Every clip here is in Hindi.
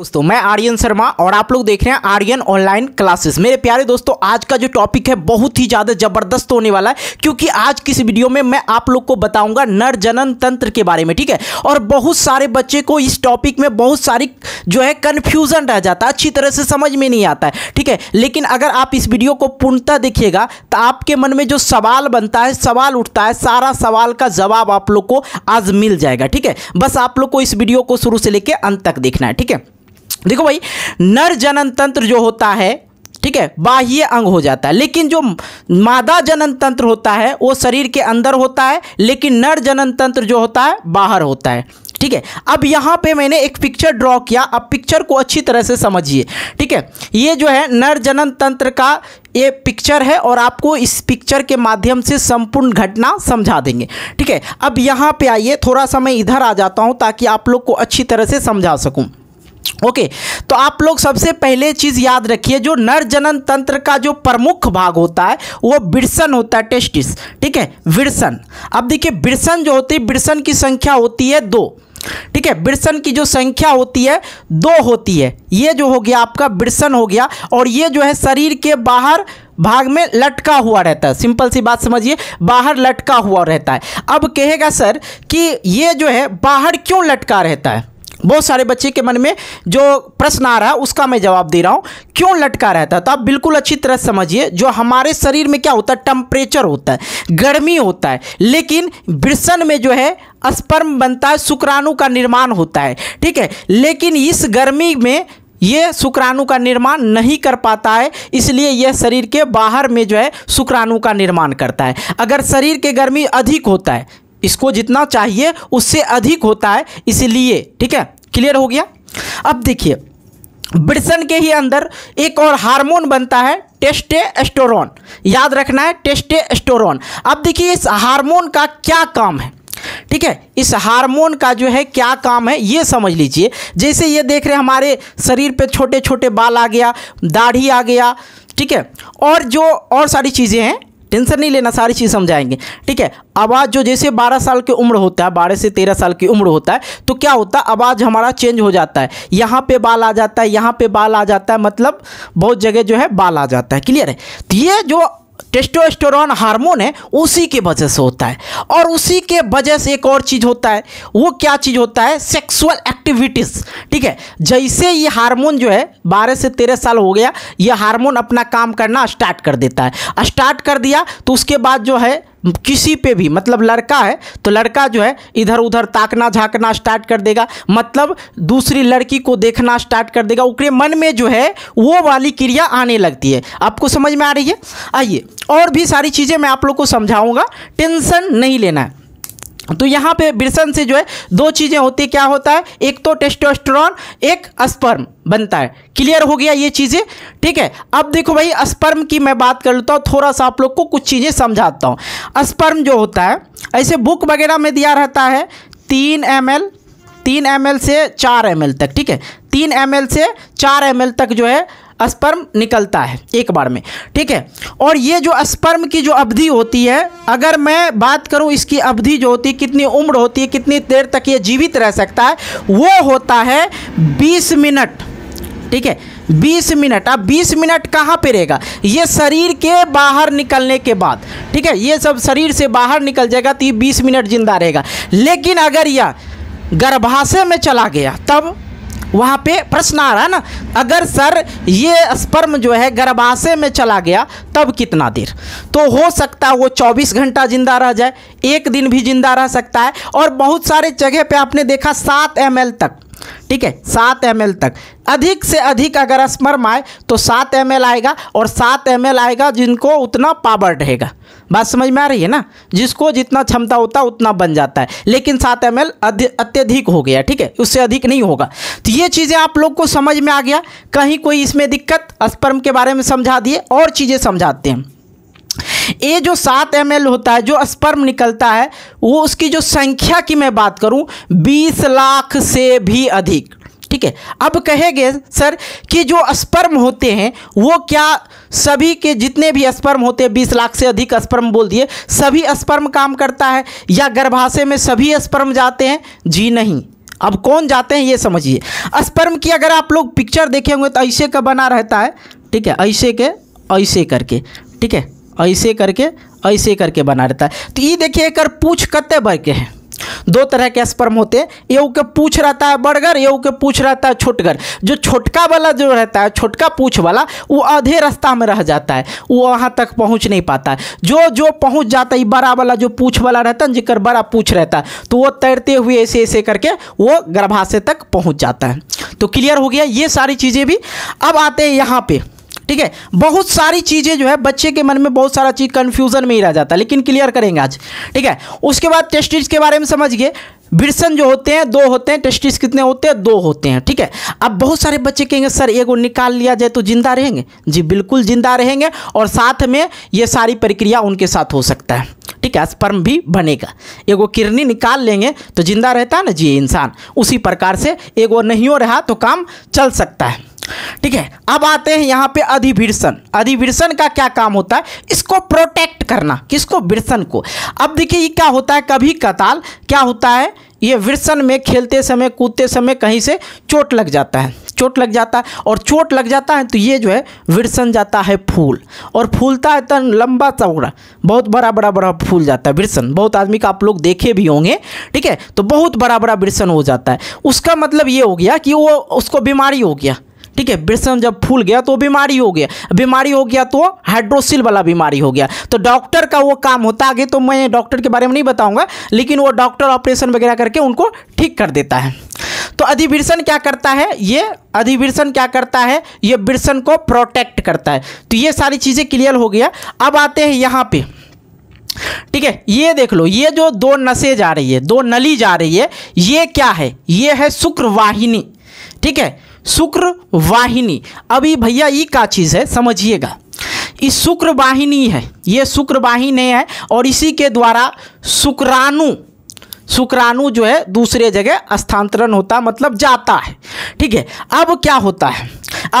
दोस्तों मैं आर्यन शर्मा और आप लोग देख रहे हैं आर्यन ऑनलाइन क्लासेस मेरे प्यारे दोस्तों आज का जो टॉपिक है बहुत ही ज़्यादा ज़बरदस्त होने वाला है क्योंकि आज की इस वीडियो में मैं आप लोग को बताऊंगा नर जनन तंत्र के बारे में ठीक है और बहुत सारे बच्चे को इस टॉपिक में बहुत सारी जो है कन्फ्यूज़न रह जाता है अच्छी तरह से समझ में नहीं आता है ठीक है लेकिन अगर आप इस वीडियो को पूर्णतः देखिएगा तो आपके मन में जो सवाल बनता है सवाल उठता है सारा सवाल का जवाब आप लोग को आज मिल जाएगा ठीक है बस आप लोग को इस वीडियो को शुरू से लेकर अंत तक देखना है ठीक है देखो भाई नर जनन तंत्र जो होता है ठीक है बाह्य अंग हो जाता है लेकिन जो मादा जनन तंत्र होता है वो शरीर के अंदर होता है लेकिन नर जनन तंत्र जो होता है बाहर होता है ठीक है अब यहाँ पे मैंने एक पिक्चर ड्रॉ किया अब पिक्चर को अच्छी तरह से समझिए ठीक है ये जो है नर जनन तंत्र का ये पिक्चर है और आपको इस पिक्चर के माध्यम से संपूर्ण घटना समझा देंगे ठीक है अब यहाँ पे आइए थोड़ा सा मैं इधर आ जाता हूँ ताकि आप लोग को अच्छी तरह से समझा सकूँ ओके okay, तो आप लोग सबसे पहले चीज़ याद रखिए जो नर जनन तंत्र का जो प्रमुख भाग होता है वो बिरसन होता है टेस्टिस ठीक है बिरसन अब देखिए बिरसन जो होती है बिरसन की संख्या होती है दो ठीक है बिरसन की जो संख्या होती है दो होती है ये जो हो गया आपका बिरसन हो गया और ये जो है शरीर के बाहर भाग में लटका हुआ रहता है सिंपल सी बात समझिए बाहर लटका हुआ रहता है अब कहेगा सर कि ये जो है बाहर क्यों लटका रहता है बहुत सारे बच्चे के मन में जो प्रश्न आ रहा है उसका मैं जवाब दे रहा हूँ क्यों लटका रहता है तो आप बिल्कुल अच्छी तरह समझिए जो हमारे शरीर में क्या होता है टेम्परेचर होता है गर्मी होता है लेकिन ब्रसन में जो है स्पर्म बनता है शुक्राणु का निर्माण होता है ठीक है लेकिन इस गर्मी में ये शुक्राणु का निर्माण नहीं कर पाता है इसलिए यह शरीर के बाहर में जो है शुक्राणु का निर्माण करता है अगर शरीर के गर्मी अधिक होता है इसको जितना चाहिए उससे अधिक होता है इसलिए ठीक है क्लियर हो गया अब देखिए ब्रिसन के ही अंदर एक और हार्मोन बनता है टेस्टे एस्टोरॉन याद रखना है टेस्टे एस्टोरॉन अब देखिए इस हार्मोन का क्या काम है ठीक है इस हार्मोन का जो है क्या काम है ये समझ लीजिए जैसे ये देख रहे हमारे शरीर पे छोटे छोटे बाल आ गया दाढ़ी आ गया ठीक है और जो और सारी चीज़ें हैं टेंशन नहीं लेना सारी चीज़ समझाएंगे ठीक है आवाज़ जो जैसे बारह साल की उम्र होता है बारह से तेरह साल की उम्र होता है तो क्या होता है आवाज़ हमारा चेंज हो जाता है यहाँ पे बाल आ जाता है यहाँ पे बाल आ जाता है मतलब बहुत जगह जो है बाल आ जाता है क्लियर है तो ये जो टेस्टोस्टोरॉन हार्मोन है उसी के वजह से होता है और उसी के वजह से एक और चीज़ होता है वो क्या चीज़ होता है सेक्सुअल एक्टिविटीज़ ठीक है जैसे ये हार्मोन जो है बारह से तेरह साल हो गया ये हार्मोन अपना काम करना स्टार्ट कर देता है स्टार्ट कर दिया तो उसके बाद जो है किसी पे भी मतलब लड़का है तो लड़का जो है इधर उधर ताकना झाँकना स्टार्ट कर देगा मतलब दूसरी लड़की को देखना स्टार्ट कर देगा उसके मन में जो है वो वाली क्रिया आने लगती है आपको समझ में आ रही है आइए और भी सारी चीज़ें मैं आप लोग को समझाऊँगा टेंशन नहीं लेना है तो यहाँ पे बिरसन से जो है दो चीज़ें होती क्या होता है एक तो टेस्टोस्टेरोन एक स्पर्म बनता है क्लियर हो गया ये चीज़ें ठीक है अब देखो भाई स्पर्म की मैं बात कर लेता हूँ थोड़ा सा आप लोग को कुछ चीज़ें समझाता हूँ स्पर्म जो होता है ऐसे बुक वगैरह में दिया रहता है तीन एम एल तीन एम एल से चार एम एल तक ठीक है तीन एम एल से चार एम एल तक जो है स्पर्म निकलता है एक बार में ठीक है और ये जो स्पर्म की जो अवधि होती है अगर मैं बात करूँ इसकी अवधि जो होती है कितनी उम्र होती है कितनी देर तक ये जीवित रह सकता है वो होता है बीस मिनट ठीक है बीस मिनट अब बीस मिनट कहाँ पे रहेगा ये शरीर के बाहर निकलने के बाद ठीक है ये सब शरीर से बाहर निकल जाएगा तो ये बीस मिनट जिंदा रहेगा लेकिन अगर यह गर्भाशय में चला गया तब वहाँ पे प्रश्न आ रहा है ना अगर सर ये स्पर्म जो है गर्भाशय में चला गया तब कितना देर तो हो सकता है वो 24 घंटा जिंदा रह जाए एक दिन भी जिंदा रह सकता है और बहुत सारे जगह पे आपने देखा सात एम तक ठीक है सात एम तक अधिक से अधिक अगर स्मर्म आए तो सात एम आएगा और सात एम आएगा जिनको उतना पावर रहेगा बात समझ में आ रही है ना जिसको जितना क्षमता होता उतना बन जाता है लेकिन सात एम अत्यधिक हो गया ठीक है उससे अधिक नहीं होगा तो ये चीज़ें आप लोग को समझ में आ गया कहीं कोई इसमें दिक्कत स्पर्म के बारे में समझा दिए और चीज़ें समझाते हैं ये जो सात एम होता है जो स्पर्म निकलता है वो उसकी जो संख्या की मैं बात करूँ बीस लाख से भी अधिक ठीक है अब कहेंगे सर कि जो स्पर्म होते हैं वो क्या सभी के जितने भी स्पर्म होते हैं बीस लाख से अधिक स्पर्म बोल दिए सभी स्पर्म काम करता है या गर्भाशय में सभी स्पर्म जाते हैं जी नहीं अब कौन जाते हैं ये समझिए स्पर्म की अगर आप लोग पिक्चर देखे होंगे तो ऐसे का बना रहता है ठीक है ऐसे के ऐसे करके ठीक है ऐसे करके ऐसे करके बना रहता है तो ये देखिए एक पूछ कत्ते वर्ग के हैं दो तरह के स्पर्म होते हैं एगो के पूछ रहता है बड़गर एगो के पूछ रहता है छोटगर जो छोटका वाला जो रहता है छोटका पूछ वाला वो आधे रास्ता में रह जाता है वो वहाँ तक पहुँच नहीं पाता है जो जो पहुँच जाता है बड़ा वाला जो पूछ वाला रहता है जिकर बड़ा पूछ रहता है तो वो तैरते हुए ऐसे ऐसे करके वो गर्भाशय तक पहुँच जाता है तो क्लियर हो गया ये सारी चीज़ें भी अब आते हैं यहाँ पर ठीक है बहुत सारी चीज़ें जो है बच्चे के मन में बहुत सारा चीज़ कन्फ्यूजन में ही रह जाता है लेकिन क्लियर करेंगे आज ठीक है उसके बाद टेस्टिस के बारे में समझिए बिरसन जो होते हैं दो होते हैं टेस्टिस कितने होते हैं दो होते हैं ठीक है अब बहुत सारे बच्चे कहेंगे सर एगो निकाल लिया जाए तो जिंदा रहेंगे जी बिल्कुल जिंदा रहेंगे और साथ में ये सारी प्रक्रिया उनके साथ हो सकता है ठीक है स्पर्म भी बनेगा एगो किरनी निकाल लेंगे तो जिंदा रहता है ना जी इंसान उसी प्रकार से एगो नहीं हो रहा तो काम चल सकता है ठीक है अब आते हैं यहाँ पे अधिविरसन अधिविरसन का क्या काम होता है इसको प्रोटेक्ट करना किसको वीरसन को अब देखिए ये क्या होता है कभी कताल क्या होता है ये विरसन में खेलते समय कूदते समय कहीं से चोट लग जाता है चोट लग जाता है और चोट लग जाता है तो ये जो है विरसन जाता है फूल और फूलता है तो लंबा चौड़ा बहुत बड़ा बड़ा बड़ा फूल जाता है वीरसन बहुत आदमी का आप लोग देखे भी होंगे ठीक है तो बहुत बड़ा बड़ा वीरसन हो जाता है उसका मतलब ये हो गया कि वो उसको बीमारी हो गया ठीक है वृषण जब फूल गया तो बीमारी हो गया बीमारी हो गया तो हाइड्रोसिल वाला बीमारी हो गया तो डॉक्टर का वो काम होता आगे तो मैं डॉक्टर के बारे में नहीं बताऊंगा लेकिन वो डॉक्टर ऑपरेशन वगैरह करके उनको ठीक कर देता है तो अधिविरसन क्या करता है ये अधिवृषण क्या करता है ये वृषण को प्रोटेक्ट करता है तो ये सारी चीज़ें क्लियर हो गया अब आते हैं यहाँ पे ठीक है ये देख लो ये जो दो नसें जा रही है दो नली जा रही है ये क्या है ये है शुक्रवाहिनी ठीक है शुक्र वाहिनी अभी भैया ये का चीज़ है समझिएगा इस शुक्र वाहिनी है ये शुक्र वाहिनी है और इसी के द्वारा शुक्राणु शुक्राणु जो है दूसरे जगह स्थानांतरण होता मतलब जाता है ठीक है अब क्या होता है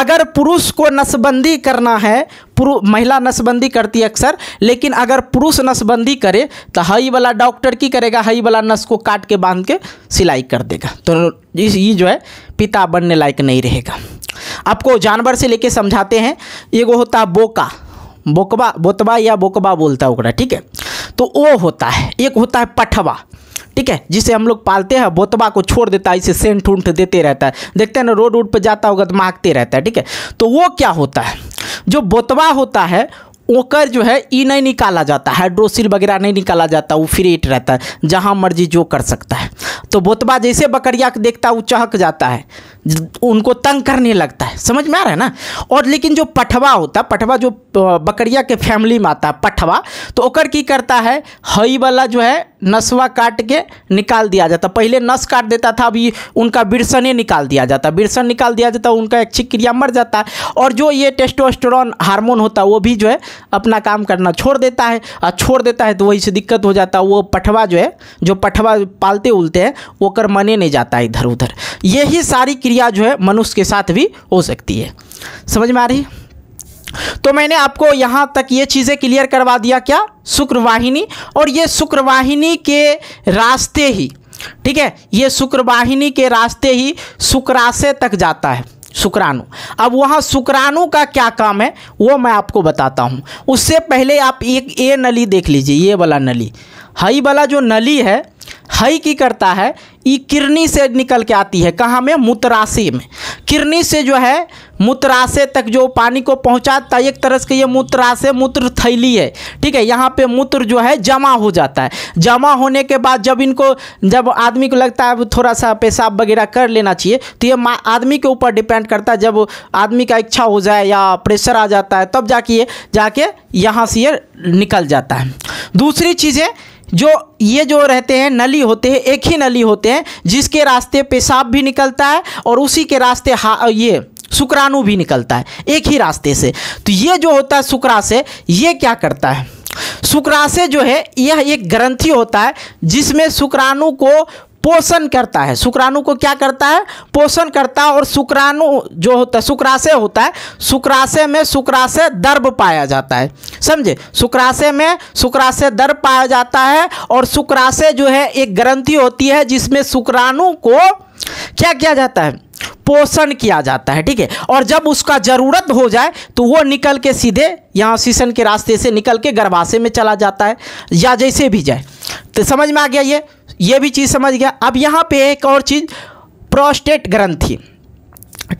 अगर पुरुष को नसबंदी करना है महिला नसबंदी करती है अक्सर लेकिन अगर पुरुष नसबंदी करे तो हई वाला डॉक्टर की करेगा हई वाला नस को काट के बांध के सिलाई कर देगा तो ये जो है पिता बनने लायक नहीं रहेगा आपको जानवर से लेके समझाते हैं एगो होता है बोका बोकबा बोतबा या बोकबा बोलता है ठीक है तो वो होता है एक होता है पठवा ठीक है जिसे हम लोग पालते हैं बोतबा को छोड़ देता है इसे सेंट उंट देते रहता है देखते हैं ना रोड उड पर जाता होगा तो मांगते रहता है ठीक है तो वो क्या होता है जो बोतबा होता है ओकर जो है ई नहीं निकाला जाता हाइड्रोसिल वगैरह नहीं निकाला जाता वो फ्रीट रहता है जहाँ मर्जी जो कर सकता है तो बोतबा जैसे बकरिया को देखता है वो चहक जाता है उनको तंग करने लगता है समझ में आ रहा है ना और लेकिन जो पठवा होता है पठवा जो बकरिया के फैमिली में आता है पठवा तो ओकर की करता है हई वाला जो है नसवा काट के निकाल दिया जाता पहले नस काट देता था अभी उनका बिरसने निकाल दिया जाता बिरसन निकाल दिया जाता उनका इच्छिक क्रिया मर जाता है और जो ये टेस्टोस्टोरॉन हार्मोन होता है वो भी जो है अपना काम करना छोड़ देता है और छोड़ देता है तो वही से दिक्कत हो जाता है वो पठवा जो है जो पठवा पालते उलते हैं वो कर मने नहीं जाता इधर उधर यही सारी क्रिया जो है मनुष्य के साथ भी हो सकती है समझ में आ रही तो मैंने आपको यहाँ तक ये चीज़ें क्लियर करवा दिया क्या शुक्रवाहिनी और ये शुक्रवाहिनी के रास्ते ही ठीक है ये शुक्रवाहिनी के रास्ते ही शुक्राशय तक जाता है शुक्राणु अब वहाँ शुक्राणु का क्या काम है वो मैं आपको बताता हूँ उससे पहले आप एक ए नली देख लीजिए ये वाला नली हई वाला जो नली है हई की करता है ये किरनी से निकल के आती है कहाँ में मूत्राशय में किरनी से जो है मूत्राशय तक जो पानी को पहुँचाता है एक तरह से ये मूत्राशय मूत्र थैली है ठीक है यहाँ पे मूत्र जो है जमा हो जाता है जमा होने के बाद जब इनको जब आदमी को लगता है थोड़ा सा पेशाब वगैरह कर लेना चाहिए तो ये आदमी के ऊपर डिपेंड करता है जब आदमी का इच्छा हो जाए या प्रेशर आ जाता है तब जाके ये जाके यहाँ से ये निकल जाता है दूसरी चीज़ है जो ये जो रहते हैं नली होते हैं एक ही नली होते हैं जिसके रास्ते पेशाब भी निकलता है और उसी के रास्ते ये शुक्राणु भी निकलता है एक ही रास्ते से तो ये जो होता है शुक्राशय ये क्या करता है शुक्राशय जो है यह एक ग्रंथि होता है जिसमें शुक्राणु को पोषण करता है शुक्राणु को क्या करता है पोषण करता है और शुक्राणु जो होता है शुक्राशय होता है शुक्राशय में शुक्राशय दर्भ पाया जाता है समझे शुक्राशय में शुक्राशय दर्भ पाया जाता है और शुक्राशय जो है एक ग्रंथि होती है जिसमें शुक्राणु को क्या किया जाता है पोषण किया जाता है ठीक है और जब उसका ज़रूरत हो जाए तो वो निकल के सीधे यहाँ सीशन के रास्ते से निकल के गर्भाशय में चला जाता है या जैसे भी जाए तो समझ में आ गया ये ये भी चीज़ समझ गया अब यहाँ पे एक और चीज़ प्रोस्टेट ग्रंथि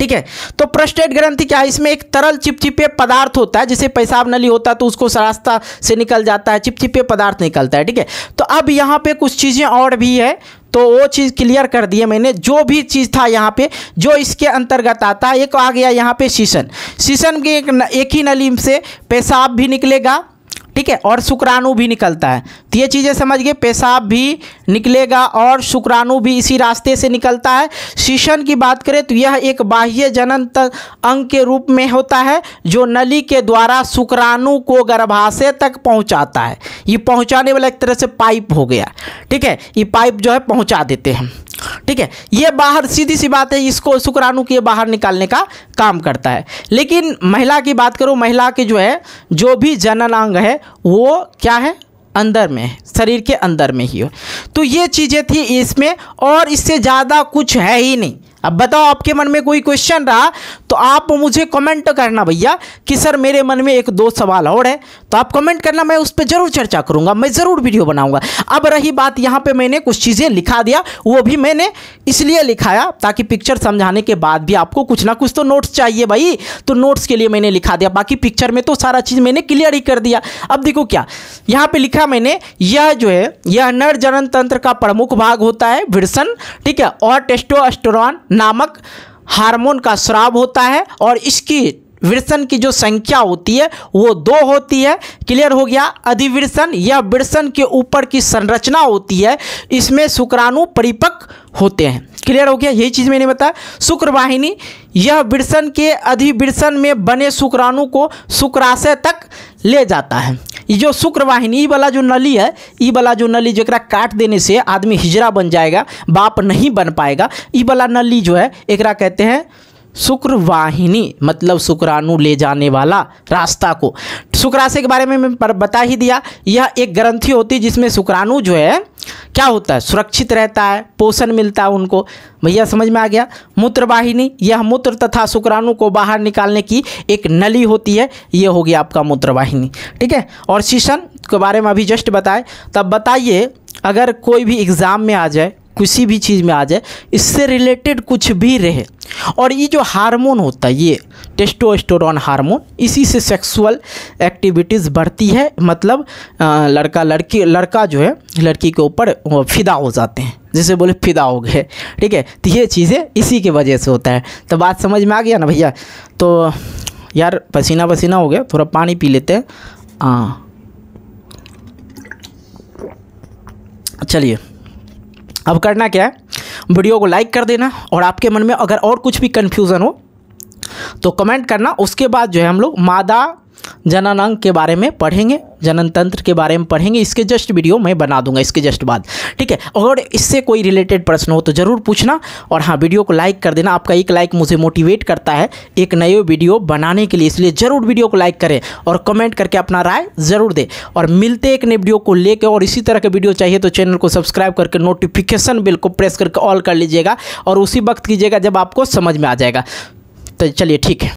ठीक है तो प्रोस्टेट ग्रंथि क्या है इसमें एक तरल चिपचिपे पदार्थ होता है जिसे पेशाब नली होता है तो उसको रास्ता से निकल जाता है चिपचिपे पदार्थ निकलता है ठीक है तो अब यहाँ पे कुछ चीज़ें और भी है तो वो चीज़ क्लियर कर दिए मैंने जो भी चीज़ था यहाँ पे जो इसके अंतर्गत आता है एक आ गया यहाँ पे शीशन शीशन के एक, एक ही नली से पेशाब भी निकलेगा ठीक है और शुक्राणु भी निकलता है तो ये चीज़ें समझ गए पेशाब भी निकलेगा और शुक्राणु भी इसी रास्ते से निकलता है शीशन की बात करें तो यह एक बाह्य जनन अंग के रूप में होता है जो नली के द्वारा शुक्राणु को गर्भाशय तक पहुंचाता है ये पहुंचाने वाला एक तरह से पाइप हो गया ठीक है ये पाइप जो है पहुंचा देते हैं ठीक है ये बाहर सीधी सी बात है इसको शुक्राणु के बाहर निकालने का काम करता है लेकिन महिला की बात करो महिला के जो है जो भी जननांग है वो क्या है अंदर में है शरीर के अंदर में ही हो तो ये चीज़ें थी इसमें और इससे ज़्यादा कुछ है ही नहीं अब बताओ आपके मन में कोई क्वेश्चन रहा तो आप मुझे कमेंट करना भैया कि सर मेरे मन में एक दो सवाल और है तो आप कमेंट करना मैं उस पर जरूर चर्चा करूंगा मैं ज़रूर वीडियो बनाऊंगा अब रही बात यहाँ पे मैंने कुछ चीज़ें लिखा दिया वो भी मैंने इसलिए लिखाया ताकि पिक्चर समझाने के बाद भी आपको कुछ ना कुछ तो नोट्स चाहिए भाई तो नोट्स के लिए मैंने लिखा दिया बाकी पिक्चर में तो सारा चीज़ मैंने क्लियर ही कर दिया अब देखो क्या यहाँ पर लिखा मैंने यह जो है यह नर जनन तंत्र का प्रमुख भाग होता है विरसन ठीक है और टेस्टोस्टेरॉन नामक हार्मोन का स्राव होता है और इसकी वृषण की जो संख्या होती है वो दो होती है क्लियर हो गया अधिवृषण या वृषण के ऊपर की संरचना होती है इसमें शुक्राणु परिपक होते हैं क्लियर हो गया यही चीज़ मैंने बताया शुक्रवाहिनी यह वृषण के अधिवृषण में बने शुक्राणु को शुक्राशय तक ले जाता है ये जो शुक्रवाहिनी वाला जो नली है ये वाला जो नली जरा काट देने से आदमी हिजरा बन जाएगा बाप नहीं बन पाएगा ये वाला नली जो है एकरा कहते हैं शुक्रवाहिनी मतलब शुक्राणु ले जाने वाला रास्ता को शुक्राशय के बारे में मैं बता ही दिया यह एक ग्रंथि होती है जिसमें शुक्राणु जो है क्या होता है सुरक्षित रहता है पोषण मिलता है उनको भैया समझ में आ गया मूत्रवाहिनी यह मूत्र तथा शुक्राणु को बाहर निकालने की एक नली होती है यह हो गया आपका मूत्रवाहिनी ठीक है और शीशन के बारे में अभी जस्ट बताए तब बताइए अगर कोई भी एग्ज़ाम में आ जाए किसी भी चीज़ में आ जाए इससे रिलेटेड कुछ भी रहे और ये जो हार्मोन होता है ये टेस्टोस्टेरोन हार्मोन इसी से सेक्सुअल एक्टिविटीज़ बढ़ती है मतलब लड़का लड़की लड़का जो है लड़की के ऊपर फिदा हो जाते हैं जैसे बोले फिदा हो गए ठीक है तो ये चीज़ें इसी के वजह से होता है तो बात समझ में आ गया ना भैया तो यार पसीना पसीना हो गया थोड़ा पानी पी लेते हैं हाँ चलिए अब करना क्या है वीडियो को लाइक कर देना और आपके मन में अगर और कुछ भी कन्फ्यूज़न हो तो कमेंट करना उसके बाद जो है हम लोग मादा जननांग के बारे में पढ़ेंगे जनन तंत्र के बारे में पढ़ेंगे इसके जस्ट वीडियो मैं बना दूंगा इसके जस्ट बाद ठीक है और इससे कोई रिलेटेड प्रश्न हो तो ज़रूर पूछना और हाँ वीडियो को लाइक कर देना आपका एक लाइक मुझे मोटिवेट करता है एक नए वीडियो बनाने के लिए इसलिए ज़रूर वीडियो को लाइक करें और कमेंट करके अपना राय ज़रूर दें और मिलते एक नए वीडियो को लेकर और इसी तरह के वीडियो चाहिए तो चैनल को सब्सक्राइब करके नोटिफिकेशन बिल को प्रेस करके ऑल कर लीजिएगा और उसी वक्त कीजिएगा जब आपको समझ में आ जाएगा तो चलिए ठीक है